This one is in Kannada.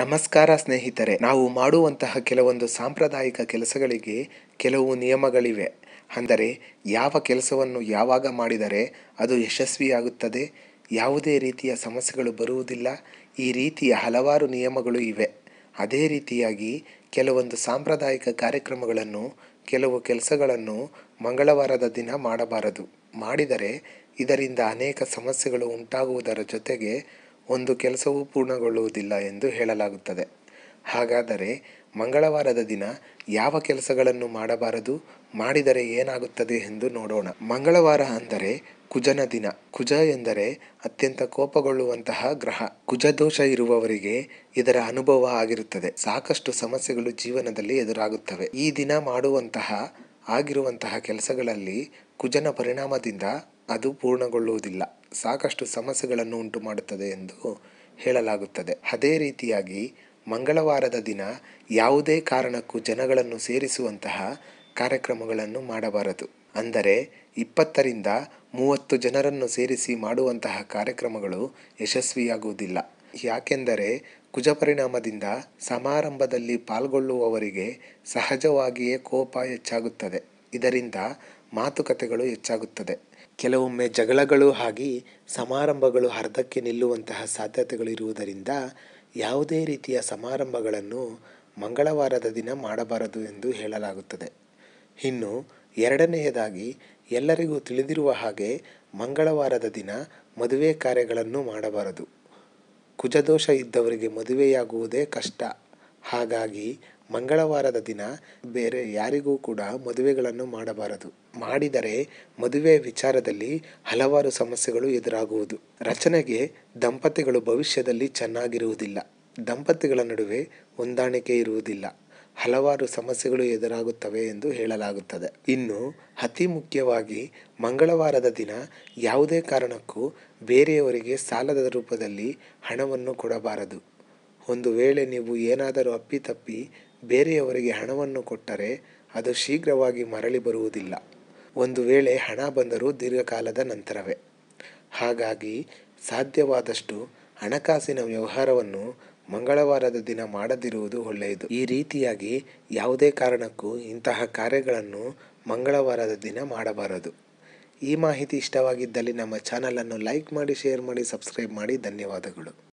ನಮಸ್ಕಾರ ಸ್ನೇಹಿತರೆ ನಾವು ಮಾಡುವಂತಹ ಕೆಲವೊಂದು ಸಾಂಪ್ರದಾಯಿಕ ಕೆಲಸಗಳಿಗೆ ಕೆಲವು ನಿಯಮಗಳಿವೆ ಅಂದರೆ ಯಾವ ಕೆಲಸವನ್ನು ಯಾವಾಗ ಮಾಡಿದರೆ ಅದು ಯಶಸ್ವಿಯಾಗುತ್ತದೆ ಯಾವುದೇ ರೀತಿಯ ಸಮಸ್ಯೆಗಳು ಬರುವುದಿಲ್ಲ ಈ ರೀತಿಯ ಹಲವಾರು ನಿಯಮಗಳು ಇವೆ ಅದೇ ರೀತಿಯಾಗಿ ಕೆಲವೊಂದು ಸಾಂಪ್ರದಾಯಿಕ ಕಾರ್ಯಕ್ರಮಗಳನ್ನು ಕೆಲವು ಕೆಲಸಗಳನ್ನು ಮಂಗಳವಾರದ ದಿನ ಮಾಡಬಾರದು ಮಾಡಿದರೆ ಇದರಿಂದ ಅನೇಕ ಸಮಸ್ಯೆಗಳು ಉಂಟಾಗುವುದರ ಜೊತೆಗೆ ಒಂದು ಕೆಲಸವೂ ಪೂರ್ಣಗೊಳ್ಳುವುದಿಲ್ಲ ಎಂದು ಹೇಳಲಾಗುತ್ತದೆ ಹಾಗಾದರೆ ಮಂಗಳವಾರದ ದಿನ ಯಾವ ಕೆಲಸಗಳನ್ನು ಮಾಡಬಾರದು ಮಾಡಿದರೆ ಏನಾಗುತ್ತದೆ ಎಂದು ನೋಡೋಣ ಮಂಗಳವಾರ ಅಂದರೆ ಕುಜನ ದಿನ ಕುಜ ಎಂದರೆ ಅತ್ಯಂತ ಕೋಪಗೊಳ್ಳುವಂತಹ ಗ್ರಹ ಕುಜ ದೋಷ ಇರುವವರಿಗೆ ಇದರ ಅನುಭವ ಆಗಿರುತ್ತದೆ ಸಾಕಷ್ಟು ಸಮಸ್ಯೆಗಳು ಜೀವನದಲ್ಲಿ ಎದುರಾಗುತ್ತವೆ ಈ ದಿನ ಮಾಡುವಂತಹ ಆಗಿರುವಂತಹ ಕೆಲಸಗಳಲ್ಲಿ ಕುಜನ ಪರಿಣಾಮದಿಂದ ಅದು ಪೂರ್ಣಗೊಳ್ಳುವುದಿಲ್ಲ ಸಾಕಷ್ಟು ಸಮಸ್ಯೆಗಳನ್ನು ಉಂಟು ಮಾಡುತ್ತದೆ ಎಂದು ಹೇಳಲಾಗುತ್ತದೆ ಅದೇ ರೀತಿಯಾಗಿ ಮಂಗಳವಾರದ ದಿನ ಯಾವುದೇ ಕಾರಣಕ್ಕೂ ಜನಗಳನ್ನು ಸೇರಿಸುವಂತಹ ಕಾರ್ಯಕ್ರಮಗಳನ್ನು ಮಾಡಬಾರದು ಅಂದರೆ ಇಪ್ಪತ್ತರಿಂದ ಮೂವತ್ತು ಜನರನ್ನು ಸೇರಿಸಿ ಮಾಡುವಂತಹ ಕಾರ್ಯಕ್ರಮಗಳು ಯಶಸ್ವಿಯಾಗುವುದಿಲ್ಲ ಯಾಕೆಂದರೆ ಕುಜಪರಿಣಾಮದಿಂದ ಸಮಾರಂಭದಲ್ಲಿ ಪಾಲ್ಗೊಳ್ಳುವವರಿಗೆ ಸಹಜವಾಗಿಯೇ ಕೋಪ ಹೆಚ್ಚಾಗುತ್ತದೆ ಇದರಿಂದ ಮಾತುಕತೆಗಳು ಹೆಚ್ಚಾಗುತ್ತದೆ ಕೆಲವೊಮ್ಮೆ ಜಗಳಗಳು ಆಗಿ ಸಮಾರಂಭಗಳು ಅರ್ಧಕ್ಕೆ ನಿಲ್ಲುವಂತಹ ಸಾಧ್ಯತೆಗಳಿರುವುದರಿಂದ ಯಾವುದೇ ರೀತಿಯ ಸಮಾರಂಭಗಳನ್ನು ಮಂಗಳವಾರದ ದಿನ ಮಾಡಬಾರದು ಎಂದು ಹೇಳಲಾಗುತ್ತದೆ ಇನ್ನು ಎರಡನೆಯದಾಗಿ ಎಲ್ಲರಿಗೂ ತಿಳಿದಿರುವ ಹಾಗೆ ಮಂಗಳವಾರದ ದಿನ ಮದುವೆ ಕಾರ್ಯಗಳನ್ನು ಮಾಡಬಾರದು ಕುಜದೋಷ ಇದ್ದವರಿಗೆ ಮದುವೆಯಾಗುವುದೇ ಕಷ್ಟ ಹಾಗಾಗಿ ಮಂಗಳವಾರದ ದಿನ ಬೇರೆ ಯಾರಿಗೂ ಕೂಡ ಮದುವೆಗಳನ್ನು ಮಾಡಬಾರದು ಮಾಡಿದರೆ ಮದುವೆ ವಿಚಾರದಲ್ಲಿ ಹಲವಾರು ಸಮಸ್ಯೆಗಳು ಎದುರಾಗುವುದು ರಚನೆಗೆ ದಂಪತಿಗಳು ಭವಿಷ್ಯದಲ್ಲಿ ಚೆನ್ನಾಗಿರುವುದಿಲ್ಲ ದಂಪತಿಗಳ ನಡುವೆ ಹೊಂದಾಣಿಕೆ ಇರುವುದಿಲ್ಲ ಹಲವಾರು ಸಮಸ್ಯೆಗಳು ಎದುರಾಗುತ್ತವೆ ಎಂದು ಹೇಳಲಾಗುತ್ತದೆ ಇನ್ನು ಅತಿ ಮುಖ್ಯವಾಗಿ ಮಂಗಳವಾರದ ದಿನ ಯಾವುದೇ ಕಾರಣಕ್ಕೂ ಬೇರೆಯವರಿಗೆ ಸಾಲದ ರೂಪದಲ್ಲಿ ಹಣವನ್ನು ಕೊಡಬಾರದು ಒಂದು ವೇಳೆ ನೀವು ಏನಾದರೂ ಅಪ್ಪಿತಪ್ಪಿ ಬೇರೆಯವರಿಗೆ ಹಣವನ್ನು ಕೊಟ್ಟರೆ ಅದು ಶೀಘ್ರವಾಗಿ ಮರಳಿ ಬರುವುದಿಲ್ಲ ಒಂದು ವೇಳೆ ಹಣ ಬಂದರೂ ದೀರ್ಘಕಾಲದ ನಂತರವೇ ಹಾಗಾಗಿ ಸಾಧ್ಯವಾದಷ್ಟು ಹಣಕಾಸಿನ ವ್ಯವಹಾರವನ್ನು ಮಂಗಳವಾರದ ದಿನ ಮಾಡದಿರುವುದು ಒಳ್ಳೆಯದು ಈ ರೀತಿಯಾಗಿ ಯಾವುದೇ ಕಾರಣಕ್ಕೂ ಇಂತಹ ಕಾರ್ಯಗಳನ್ನು ಮಂಗಳವಾರದ ದಿನ ಮಾಡಬಾರದು ಈ ಮಾಹಿತಿ ಇಷ್ಟವಾಗಿದ್ದಲ್ಲಿ ನಮ್ಮ ಚಾನಲನ್ನು ಲೈಕ್ ಮಾಡಿ ಶೇರ್ ಮಾಡಿ ಸಬ್ಸ್ಕ್ರೈಬ್ ಮಾಡಿ ಧನ್ಯವಾದಗಳು